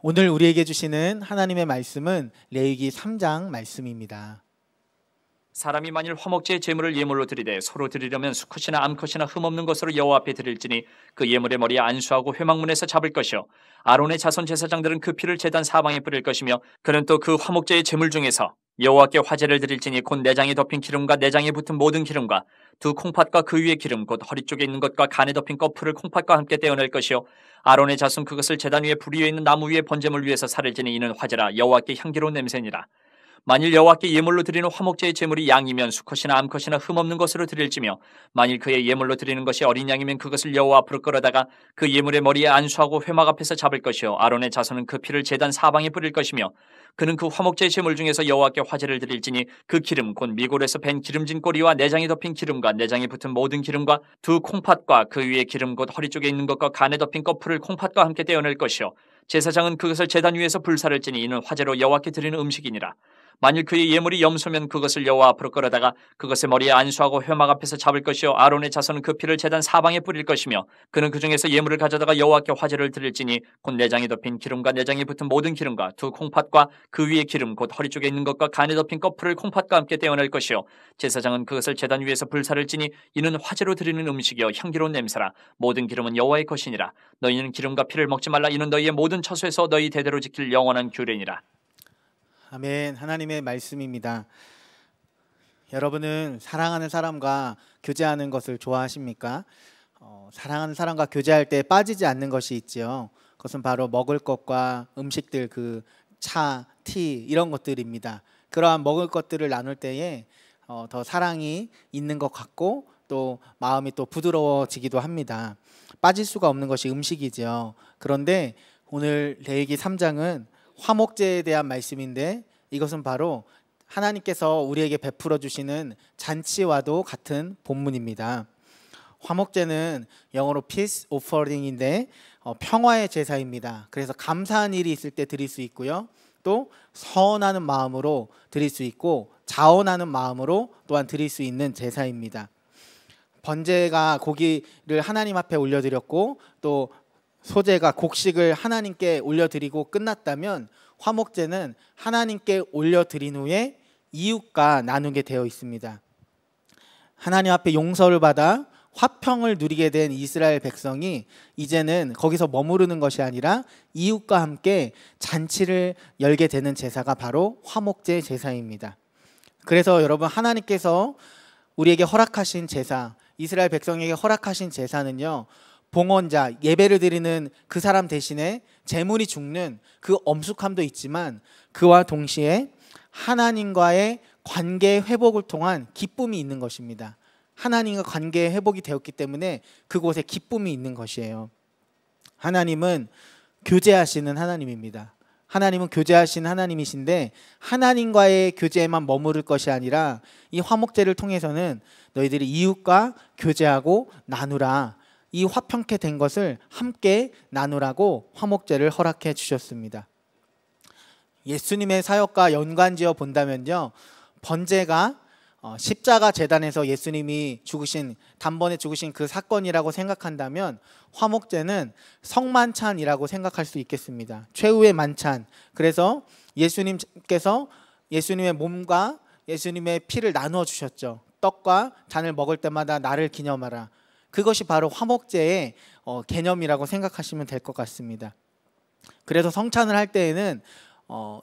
오늘 우리에게 주시는 하나님의 말씀은 레위기 3장 말씀입니다. 사람이 만일 화목제의 제물을 예물로 드리되 서로 드리려면 수컷이나 암컷이나 흠없는 것으로 여호와 앞에 드릴지니 그 예물의 머리에 안수하고 회막문에서 잡을 것이요 아론의 자손 제사장들은 그 피를 제단 사방에 뿌릴 것이며 그는 또 그 화목제의 제물 중에서 여호와께 화제를 드릴지니 곧 내장에 덮인 기름과 내장에 붙은 모든 기름과 두 콩팥과 그 위의 기름 곧 허리 쪽에 있는 것과 간에 덮인 거풀을 콩팥과 함께 떼어낼 것이요 아론의 자손 그것을 제단 위에 불 위에 있는 나무 위에 번제물 위에서 살을지니 이는 화제라 여호와께 향기로운 냄새니라 만일 여호와께 예물로 드리는 화목제의 제물이 양이면 수컷이나 암컷이나 흠없는 것으로 드릴지며 만일 그의 예물로 드리는 것이 어린 양이면 그것을 여호와 앞으로 끌어다가 그 예물의 머리에 안수하고 회막 앞에서 잡을 것이요 아론의 자손은 그 피를 제단 사방에 뿌릴 것이며 그는 그 화목제의 제물 중에서 여호와께 화제를 드릴지니 그 기름 곧 미골에서 밴 기름진 꼬리와 내장이 덮인 기름과 내장이 붙은 모든 기름과 두 콩팥과 그 위에 기름 곧 허리 쪽에 있는 것과 간에 덮인 거풀을 콩팥과 함께 떼어낼 것이요 제사장은 그것을 제단 위에서 불사를 지니 이는 화제로 여호와께 드리는 음식이니라 만일 그의 예물이 염소면 그것을 여호와 앞으로 끌어다가 그것의 머리에 안수하고 회막 앞에서 잡을 것이요 아론의 자손은 그 피를 재단 사방에 뿌릴 것이며 그는 그 중에서 예물을 가져다가 여호와께 화제를 드릴지니 곧 내장에 덮인 기름과 내장에 붙은 모든 기름과 두 콩팥과 그 위에 기름 곧 허리 쪽에 있는 것과 간에 덮인 커플을 콩팥과 함께 떼어낼 것이요 제사장은 그것을 재단 위에서 불사를 지니 이는 화제로 드리는 음식이요 향기로운 냄새라 모든 기름은 여호와의 것이니라 너희는 기름과 피를 먹지 말라 이는 너희의 모든 처소에서 너희 대대로 지킬 영원한 규례니라 아멘. 하나님의 말씀입니다. 여러분은 사랑하는 사람과 교제하는 것을 좋아하십니까? 어, 사랑하는 사람과 교제할 때 빠지지 않는 것이 있지요. 그것은 바로 먹을 것과 음식들 그 차, 티 이런 것들입니다. 그러한 먹을 것들을 나눌 때에 어, 더 사랑이 있는 것 같고 또 마음이 또 부드러워지기도 합니다. 빠질 수가 없는 것이 음식이지요. 그런데 오늘 레이기 3장은 화목제에 대한 말씀인데 이것은 바로 하나님께서 우리에게 베풀어 주시는 잔치와도 같은 본문입니다. 화목제는 영어로 peace offering인데 어, 평화의 제사입니다. 그래서 감사한 일이 있을 때 드릴 수 있고요. 또 서원하는 마음으로 드릴 수 있고 자원하는 마음으로 또한 드릴 수 있는 제사입니다. 번제가 고기를 하나님 앞에 올려드렸고 또 소재가 곡식을 하나님께 올려드리고 끝났다면 화목제는 하나님께 올려드린 후에 이웃과 나누게 되어 있습니다. 하나님 앞에 용서를 받아 화평을 누리게 된 이스라엘 백성이 이제는 거기서 머무르는 것이 아니라 이웃과 함께 잔치를 열게 되는 제사가 바로 화목제 제사입니다. 그래서 여러분 하나님께서 우리에게 허락하신 제사, 이스라엘 백성에게 허락하신 제사는요. 봉헌자 예배를 드리는 그 사람 대신에 재물이 죽는 그 엄숙함도 있지만 그와 동시에 하나님과의 관계 회복을 통한 기쁨이 있는 것입니다. 하나님과 관계 회복이 되었기 때문에 그곳에 기쁨이 있는 것이에요. 하나님은 교제하시는 하나님입니다. 하나님은 교제하신 하나님이신데 하나님과의 교제에만 머무를 것이 아니라 이 화목제를 통해서는 너희들이 이웃과 교제하고 나누라. 이 화평케 된 것을 함께 나누라고 화목제를 허락해 주셨습니다. 예수님의 사역과 연관지어 본다면요. 번제가 어, 십자가 재단에서 예수님이 죽으신 단번에 죽으신 그 사건이라고 생각한다면 화목제는 성만찬이라고 생각할 수 있겠습니다. 최후의 만찬. 그래서 예수님께서 예수님의 몸과 예수님의 피를 나누어 주셨죠. 떡과 잔을 먹을 때마다 나를 기념하라. 그것이 바로 화목제의 어, 개념이라고 생각하시면 될 것 같습니다. 그래서 성찬을 할 때에는 어,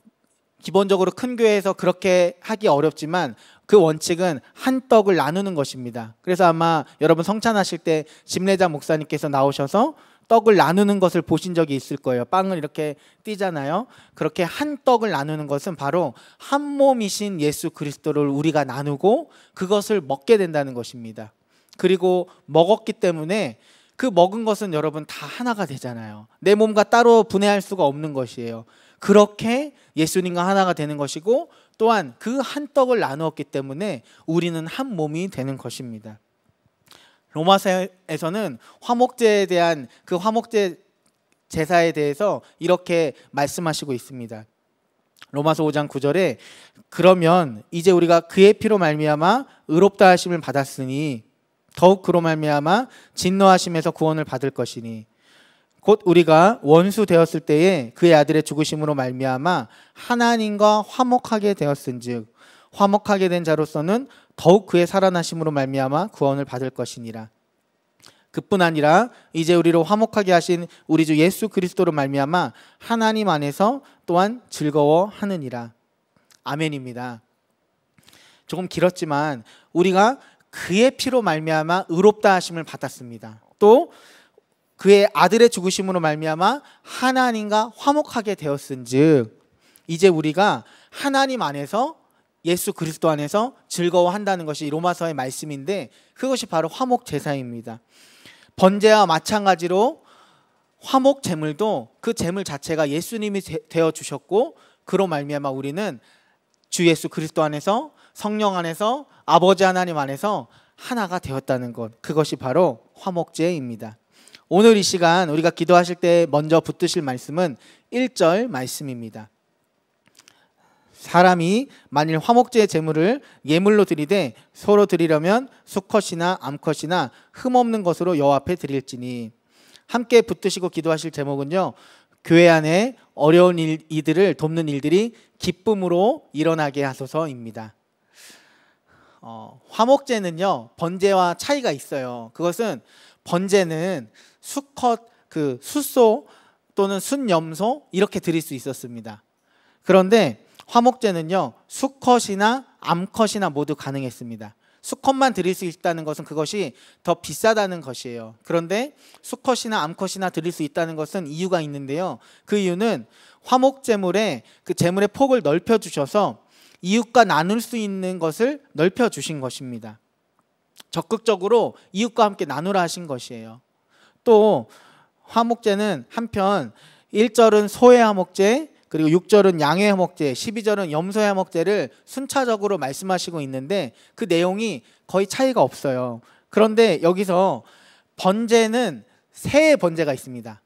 기본적으로 큰 교회에서 그렇게 하기 어렵지만 그 원칙은 한 떡을 나누는 것입니다. 그래서 아마 여러분 성찬하실 때 집례자 목사님께서 나오셔서 떡을 나누는 것을 보신 적이 있을 거예요. 빵을 이렇게 띄잖아요. 그렇게 한 떡을 나누는 것은 바로 한 몸이신 예수 그리스도를 우리가 나누고 그것을 먹게 된다는 것입니다. 그리고 먹었기 때문에 그 먹은 것은 여러분 다 하나가 되잖아요. 내 몸과 따로 분해할 수가 없는 것이에요. 그렇게 예수님과 하나가 되는 것이고 또한 그 한 떡을 나누었기 때문에 우리는 한 몸이 되는 것입니다. 로마서에서는 화목제에 대한 그 화목제 제사에 대해서 이렇게 말씀하시고 있습니다. 로마서 5장 9절에 그러면 이제 우리가 그의 피로 말미암아 의롭다 하심을 받았으니 더욱 그로 말미암아 진노하심에서 구원을 받을 것이니 곧 우리가 원수 되었을 때에 그의 아들의 죽으심으로 말미암아 하나님과 화목하게 되었은즉 화목하게 된 자로서는 더욱 그의 살아나심으로 말미암아 구원을 받을 것이니라. 그뿐 아니라 이제 우리로 화목하게 하신 우리 주 예수 그리스도로 말미암아 하나님 안에서 또한 즐거워하느니라. 아멘입니다. 조금 길었지만 우리가 그의 피로 말미암아 의롭다 하심을 받았습니다. 또 그의 아들의 죽으심으로 말미암아 하나님과 화목하게 되었은즉 이제 우리가 하나님 안에서 예수 그리스도 안에서 즐거워한다는 것이 로마서의 말씀인데 그것이 바로 화목 제사입니다. 번제와 마찬가지로 화목 제물도 그 제물 자체가 예수님이 되어 주셨고 그로 말미암아 우리는 주 예수 그리스도 안에서 성령 안에서 아버지 하나님 안에서 하나가 되었다는 것 그것이 바로 화목제입니다. 오늘 이 시간 우리가 기도하실 때 먼저 붙드실 말씀은 1절 말씀입니다. 사람이 만일 화목제의 제물을 예물로 드리되 서로 드리려면 수컷이나 암컷이나 흠 없는 것으로 여 앞에 드릴지니 함께 붙드시고 기도하실 제목은요. 교회 안에 어려운 일, 이들을 돕는 일들이 기쁨으로 일어나게 하소서입니다. 어, 화목제는요 번제와 차이가 있어요. 그것은 번제는 수컷 그 숫소 또는 순염소 이렇게 드릴 수 있었습니다. 그런데 화목제는요 수컷이나 암컷이나 모두 가능했습니다. 수컷만 드릴 수 있다는 것은 그것이 더 비싸다는 것이에요. 그런데 수컷이나 암컷이나 드릴 수 있다는 것은 이유가 있는데요. 그 이유는 화목 그 제물에그 제물의 폭을 넓혀 주셔서 이웃과 나눌 수 있는 것을 넓혀 주신 것입니다. 적극적으로 이웃과 함께 나누라 하신 것이에요. 또 화목제는 한편 1절은 소의 화목제, 그리고 6절은 양의 화목제, 12절은 염소의 화목제를 순차적으로 말씀하시고 있는데 그 내용이 거의 차이가 없어요. 그런데 여기서 번제는 새의 번제가 있습니다.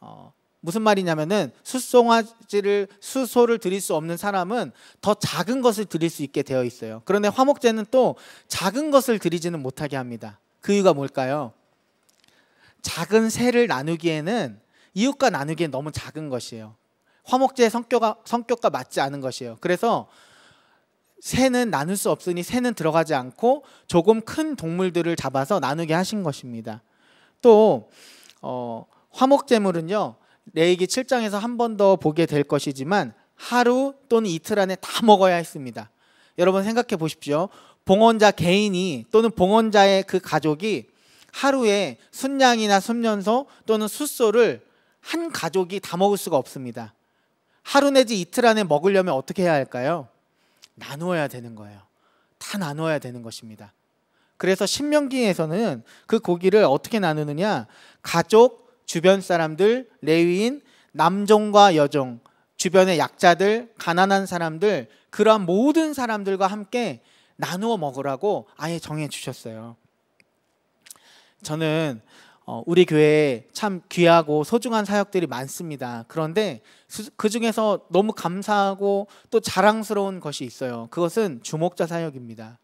어, 무슨 말이냐면은 숫송아지를 수소를 드릴 수 없는 사람은 더 작은 것을 드릴 수 있게 되어 있어요. 그런데 화목제는 또 작은 것을 드리지는 못하게 합니다. 그 이유가 뭘까요? 작은 새를 나누기에는 이웃과 나누기에 너무 작은 것이에요. 화목제의 성격과, 성격과 맞지 않은 것이에요. 그래서 새는 나눌 수 없으니 새는 들어가지 않고 조금 큰 동물들을 잡아서 나누게 하신 것입니다. 또 어, 화목제물은요 레이기 7장에서 한 번 더 보게 될 것이지만 하루 또는 이틀 안에 다 먹어야 했습니다. 여러분 생각해 보십시오. 봉헌자 개인이 또는 봉헌자의 그 가족이 하루에 순양이나 순면소 또는 숫소를 한 가족이 다 먹을 수가 없습니다. 하루 내지 이틀 안에 먹으려면 어떻게 해야 할까요? 나누어야 되는 거예요. 다 나누어야 되는 것입니다. 그래서 신명기에서는 그 고기를 어떻게 나누느냐? 가족 주변 사람들, 레위인, 남종과 여종, 주변의 약자들, 가난한 사람들, 그러한 모든 사람들과 함께 나누어 먹으라고 아예 정해 주셨어요. 저는 어, 우리 교회에 참 귀하고 소중한 사역들이 많습니다. 그런데 그 중에서 너무 감사하고 또 자랑스러운 것이 있어요. 그것은 주목자 사역입니다.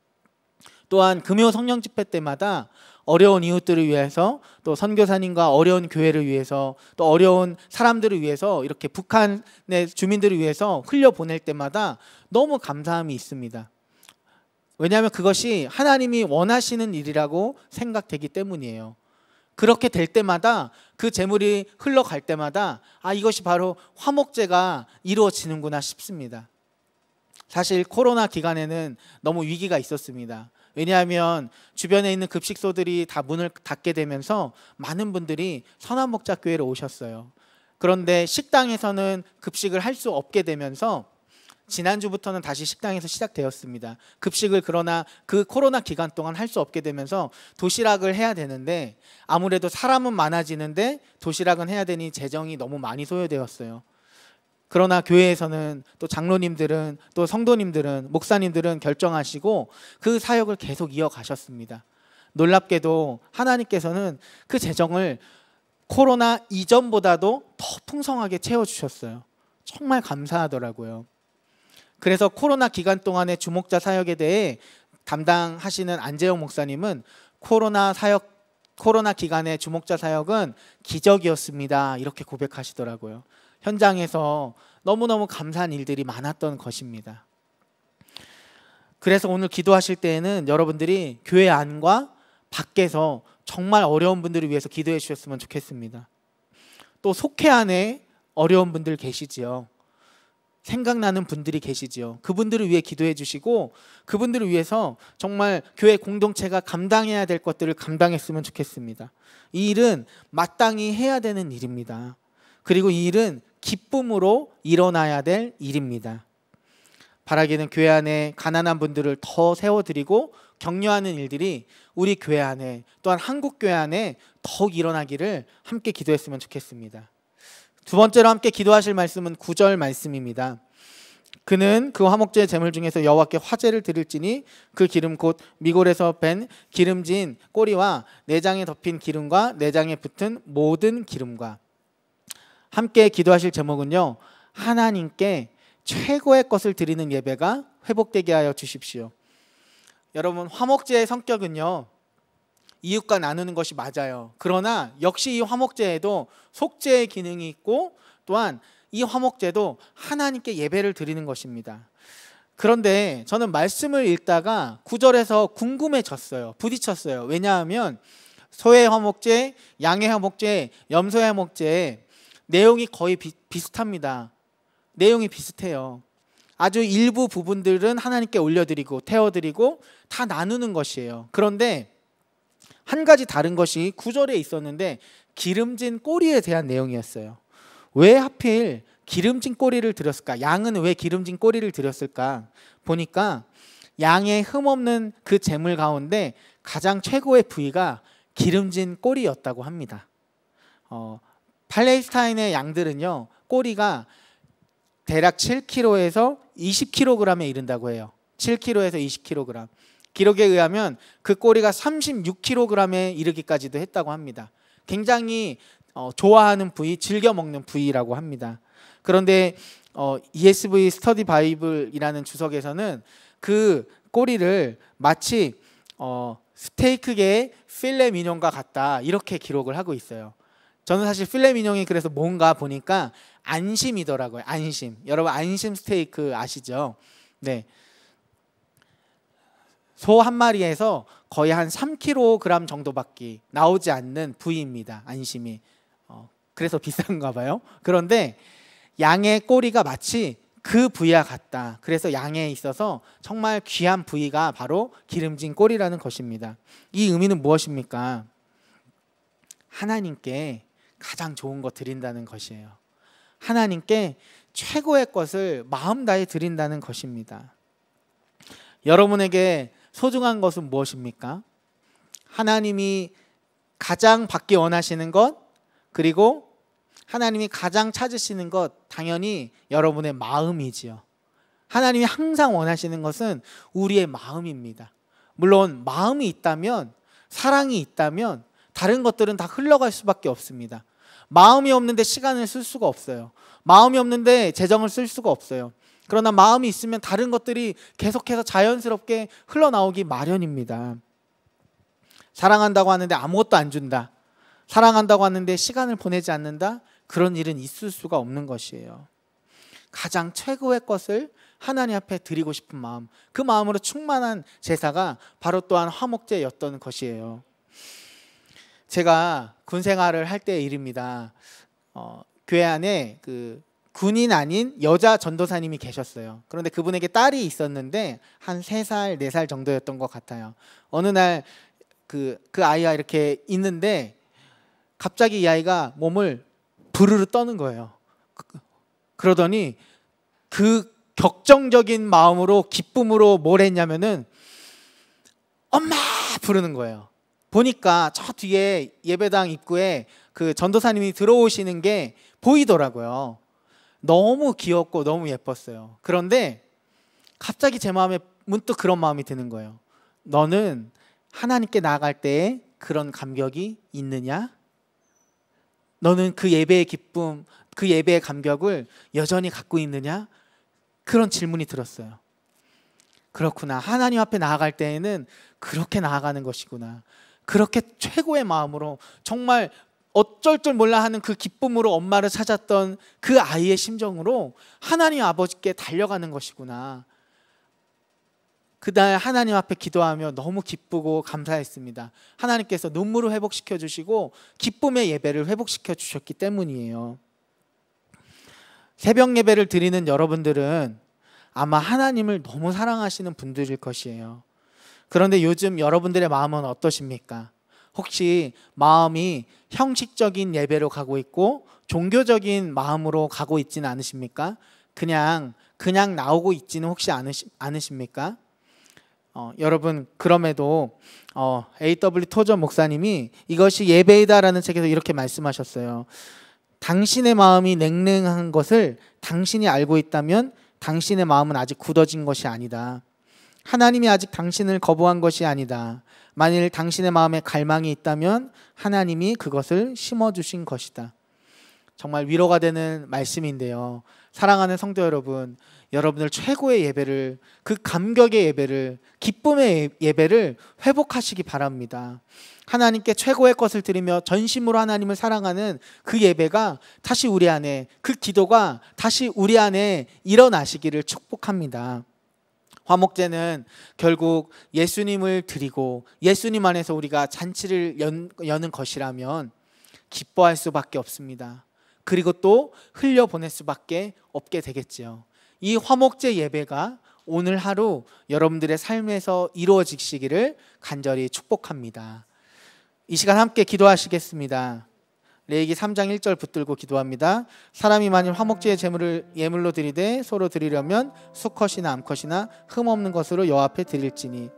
또한 금요 성령 집회 때마다 어려운 이웃들을 위해서 또 선교사님과 어려운 교회를 위해서 또 어려운 사람들을 위해서 이렇게 북한의 주민들을 위해서 흘려보낼 때마다 너무 감사함이 있습니다. 왜냐하면 그것이 하나님이 원하시는 일이라고 생각되기 때문이에요. 그렇게 될 때마다 그 재물이 흘러갈 때마다 아 이것이 바로 화목제가 이루어지는구나 싶습니다. 사실 코로나 기간에는 너무 위기가 있었습니다. 왜냐하면 주변에 있는 급식소들이 다 문을 닫게 되면서 많은 분들이 선한 목자 교회로 오셨어요. 그런데 식당에서는 급식을 할 수 없게 되면서 지난주부터는 다시 식당에서 시작되었습니다. 급식을 그러나 그 코로나 기간 동안 할 수 없게 되면서 도시락을 해야 되는데 아무래도 사람은 많아지는데 도시락은 해야 되니 재정이 너무 많이 소요되었어요. 그러나 교회에서는 또 장로님들은 또 성도님들은 목사님들은 결정하시고 그 사역을 계속 이어가셨습니다. 놀랍게도 하나님께서는 그 재정을 코로나 이전보다도 더 풍성하게 채워주셨어요. 정말 감사하더라고요. 그래서 코로나 기간 동안의 주목자 사역에 대해 담당하시는 안재영 목사님은 코로나 사역 코로나 기간의 주목자 사역은 기적이었습니다. 이렇게 고백하시더라고요. 현장에서 너무너무 감사한 일들이 많았던 것입니다. 그래서 오늘 기도하실 때에는 여러분들이 교회 안과 밖에서 정말 어려운 분들을 위해서 기도해 주셨으면 좋겠습니다. 또 속해 안에 어려운 분들 계시지요. 생각나는 분들이 계시지요. 그분들을 위해 기도해 주시고 그분들을 위해서 정말 교회 공동체가 감당해야 될 것들을 감당했으면 좋겠습니다. 이 일은 마땅히 해야 되는 일입니다. 그리고 이 일은 기쁨으로 일어나야 될 일입니다. 바라기는 교회 안에 가난한 분들을 더 세워드리고 격려하는 일들이 우리 교회 안에 또한 한국 교회 안에 더욱 일어나기를 함께 기도했으면 좋겠습니다. 두 번째로 함께 기도하실 말씀은 9절 말씀입니다. 그는 그 화목제 제물 중에서 여호와께 화제를 드릴지니 그 기름 곧 미골에서 뺀 기름진 꼬리와 내장에 덮인 기름과 내장에 붙은 모든 기름과 함께 기도하실 제목은요. 하나님께 최고의 것을 드리는 예배가 회복되게 하여 주십시오. 여러분 화목제의 성격은요. 이웃과 나누는 것이 맞아요. 그러나 역시 이 화목제에도 속죄의 기능이 있고 또한 이 화목제도 하나님께 예배를 드리는 것입니다. 그런데 저는 말씀을 읽다가 구절에서 궁금해졌어요. 부딪혔어요. 왜냐하면 소의 화목제, 양의 화목제, 염소의 화목제 내용이 거의 비, 비슷합니다. 내용이 비슷해요. 아주 일부 부분들은 하나님께 올려드리고 태워드리고 다 나누는 것이에요. 그런데 한 가지 다른 것이 구절에 있었는데 기름진 꼬리에 대한 내용이었어요. 왜 하필 기름진 꼬리를 드렸을까? 양은 왜 기름진 꼬리를 드렸을까? 보니까 양의 흠없는 그 재물 가운데 가장 최고의 부위가 기름진 꼬리였다고 합니다. 어, 팔레스타인의 양들은요 꼬리가 대략 7kg에서 20kg에 이른다고 해요. 7kg에서 20kg. 기록에 의하면 그 꼬리가 36kg에 이르기까지도 했다고 합니다. 굉장히 어, 좋아하는 부위, 즐겨 먹는 부위라고 합니다. 그런데 어, ESV 스터디 바이블이라는 주석에서는 그 꼬리를 마치 어, 스테이크계의 필레 미뇽과 같다 이렇게 기록을 하고 있어요. 저는 사실 필레 미뇽이 그래서 뭔가 보니까 안심이더라고요. 안심. 여러분 안심 스테이크 아시죠? 네. 소 한 마리에서 거의 한 3kg 정도밖에 나오지 않는 부위입니다. 안심이. 어, 그래서 비싼가 봐요. 그런데 양의 꼬리가 마치 그 부위와 같다. 그래서 양에 있어서 정말 귀한 부위가 바로 기름진 꼬리라는 것입니다. 이 의미는 무엇입니까? 하나님께 가장 좋은 것 드린다는 것이에요. 하나님께 최고의 것을 마음 다해 드린다는 것입니다. 여러분에게 소중한 것은 무엇입니까? 하나님이 가장 받기 원하시는 것 그리고 하나님이 가장 찾으시는 것 당연히 여러분의 마음이지요. 하나님이 항상 원하시는 것은 우리의 마음입니다. 물론 마음이 있다면 사랑이 있다면 다른 것들은 다 흘러갈 수밖에 없습니다. 마음이 없는데 시간을 쓸 수가 없어요. 마음이 없는데 재정을 쓸 수가 없어요. 그러나 마음이 있으면 다른 것들이 계속해서 자연스럽게 흘러나오기 마련입니다. 사랑한다고 하는데 아무것도 안 준다. 사랑한다고 하는데 시간을 보내지 않는다. 그런 일은 있을 수가 없는 것이에요. 가장 최고의 것을 하나님 앞에 드리고 싶은 마음, 그 마음으로 충만한 제사가 바로 또한 화목제였던 것이에요. 제가 군 생활을 할 때 일입니다. 어, 교회 안에 그 군인 아닌 여자 전도사님이 계셨어요. 그런데 그분에게 딸이 있었는데 한 세살네 살 정도였던 것 같아요. 어느 날그그 아이가 이렇게 있는데 갑자기 이 아이가 몸을 부르르 떠는 거예요. 그, 그러더니 그 격정적인 마음으로 기쁨으로 뭘 했냐면은 엄마 부르는 거예요. 보니까 저 뒤에 예배당 입구에 그 전도사님이 들어오시는 게 보이더라고요. 너무 귀엽고 너무 예뻤어요. 그런데 갑자기 제 마음에 문득 그런 마음이 드는 거예요. 너는 하나님께 나아갈 때에 그런 감격이 있느냐? 너는 그 예배의 기쁨, 그 예배의 감격을 여전히 갖고 있느냐? 그런 질문이 들었어요. 그렇구나. 하나님 앞에 나아갈 때에는 그렇게 나아가는 것이구나. 그렇게 최고의 마음으로 정말 어쩔 줄 몰라 하는 그 기쁨으로 엄마를 찾았던 그 아이의 심정으로 하나님 아버지께 달려가는 것이구나. 그날 하나님 앞에 기도하며 너무 기쁘고 감사했습니다. 하나님께서 눈물을 회복시켜 주시고 기쁨의 예배를 회복시켜 주셨기 때문이에요. 새벽 예배를 드리는 여러분들은 아마 하나님을 너무 사랑하시는 분들일 것이에요. 그런데 요즘 여러분들의 마음은 어떠십니까? 혹시 마음이 형식적인 예배로 가고 있고 종교적인 마음으로 가고 있지 않으십니까? 그냥 그냥 나오고 있지는 혹시 않으시, 않으십니까? 어, 여러분 그럼에도 어, A.W. 토저 목사님이 이것이 예배이다라는 책에서 이렇게 말씀하셨어요. 당신의 마음이 냉랭한 것을 당신이 알고 있다면 당신의 마음은 아직 굳어진 것이 아니다. 하나님이 아직 당신을 거부한 것이 아니다. 만일 당신의 마음에 갈망이 있다면 하나님이 그것을 심어주신 것이다. 정말 위로가 되는 말씀인데요. 사랑하는 성도 여러분, 여러분들 최고의 예배를, 그 감격의 예배를, 기쁨의 예배를 회복하시기 바랍니다. 하나님께 최고의 것을 드리며 전심으로 하나님을 사랑하는 그 예배가 다시 우리 안에, 그 기도가 다시 우리 안에 일어나시기를 축복합니다. 화목제는 결국 예수님을 드리고 예수님 안에서 우리가 잔치를 연, 여는 것이라면 기뻐할 수밖에 없습니다. 그리고 또 흘려보낼 수밖에 없게 되겠지요. 이 화목제 예배가 오늘 하루 여러분들의 삶에서 이루어지시기를 간절히 축복합니다. 이 시간 함께 기도하시겠습니다. 레이기 3장 1절 붙들고 기도합니다. 사람이 만일 화목제의 제물을 예물로 드리되 소로 드리려면 수컷이나 암컷이나 흠 없는 것으로 여 앞에 드릴지니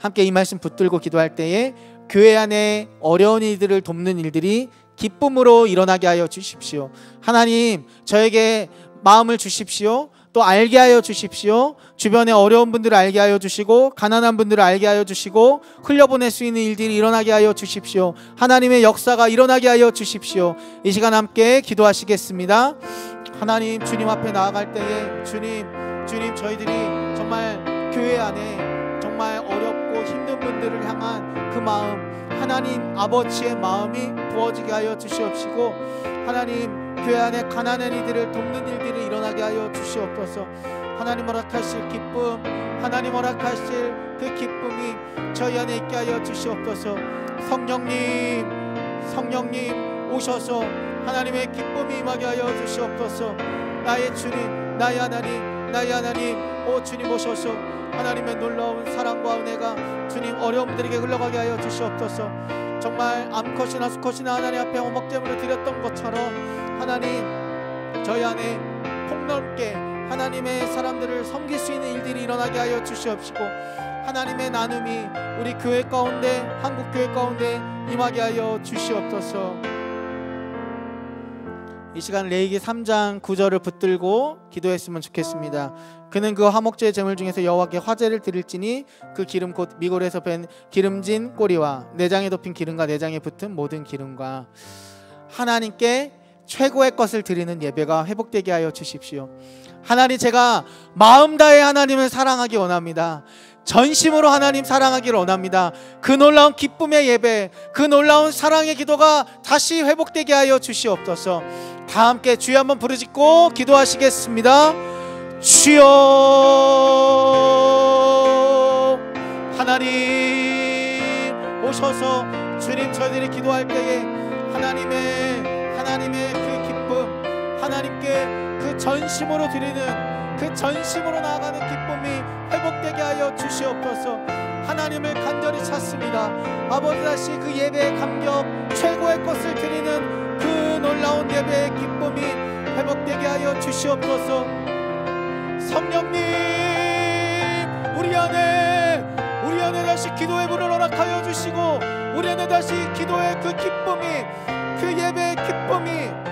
함께 이 말씀 붙들고 기도할 때에 교회 안에 어려운 이들을 돕는 일들이 기쁨으로 일어나게 하여 주십시오. 하나님, 저에게 마음을 주십시오. 또 알게 하여 주십시오. 주변에 어려운 분들을 알게 하여 주시고 가난한 분들을 알게 하여 주시고 흘려보낼 수 있는 일들이 일어나게 하여 주십시오. 하나님의 역사가 일어나게 하여 주십시오. 이 시간 함께 기도하시겠습니다. 하나님 주님 앞에 나아갈 때에 주님 주님 저희들이 정말 교회 안에 정말 어렵고 힘든 분들을 향한 그 마음 하나님 아버지의 마음이 부어지게 하여 주시옵시고 하나님 교회 안에 가난한 이들을 돕는 일들이 일어나게 하여 주시옵소서 하나님 허락하실 기쁨 하나님 허락하실 그 기쁨이 저희 안에 있게 하여 주시옵소서 성령님 성령님 오셔서 하나님의 기쁨이 임하게 하여 주시옵소서 나의 주님 나의 하나님 나의 하나님 오 주님 오셔서 하나님의 놀라운 사랑과 은혜가 주님 어려움들에게 흘러가게 하여 주시옵소서 정말 암컷이나 수컷이나 하나님 앞에 오목제물을 드렸던 것처럼 하나님 저희 안에 폭넓게 하나님의 사람들을 섬길 수 있는 일들이 일어나게 하여 주시옵시고 하나님의 나눔이 우리 교회 가운데 한국 교회 가운데 임하게 하여 주시옵소서. 이 시간 레이기 3장 9절을 붙들고 기도했으면 좋겠습니다. 그는 그화목제 제물 중에서 여호와께 화제를 드릴지니 그 기름 곧 미골에서 뺀 기름진 꼬리와 내장에 네 덮인 기름과 내장에 네 붙은 모든 기름과 하나님께 최고의 것을 드리는 예배가 회복되게 하여 주십시오. 하나님 제가 마음 다해 하나님을 사랑하기 원합니다. 전심으로 하나님 사랑하기를 원합니다. 그 놀라운 기쁨의 예배, 그 놀라운 사랑의 기도가 다시 회복되게 하여 주시옵소서. 다 함께 주여 한번 부르짖고 기도하시겠습니다. 주여 하나님 오셔서 주님 저희들이 기도할 때에 하나님의 하나님의 그 기쁨 하나님께 그 전심으로 드리는 그 전심으로 나아가는 기쁨이 회복되게 하여 주시옵소서 하나님을 간절히 찾습니다 아버지 다시 그 예배의 감격 최고의 것을 드리는 그 놀라운 예배의 기쁨이 회복되게 하여 주시옵소서 성령님 우리 안에 우리 안에 다시 기도의 불을 허락하여 주시고 우리 안에 다시 기도의 그 기쁨이 그 예배의 기쁨이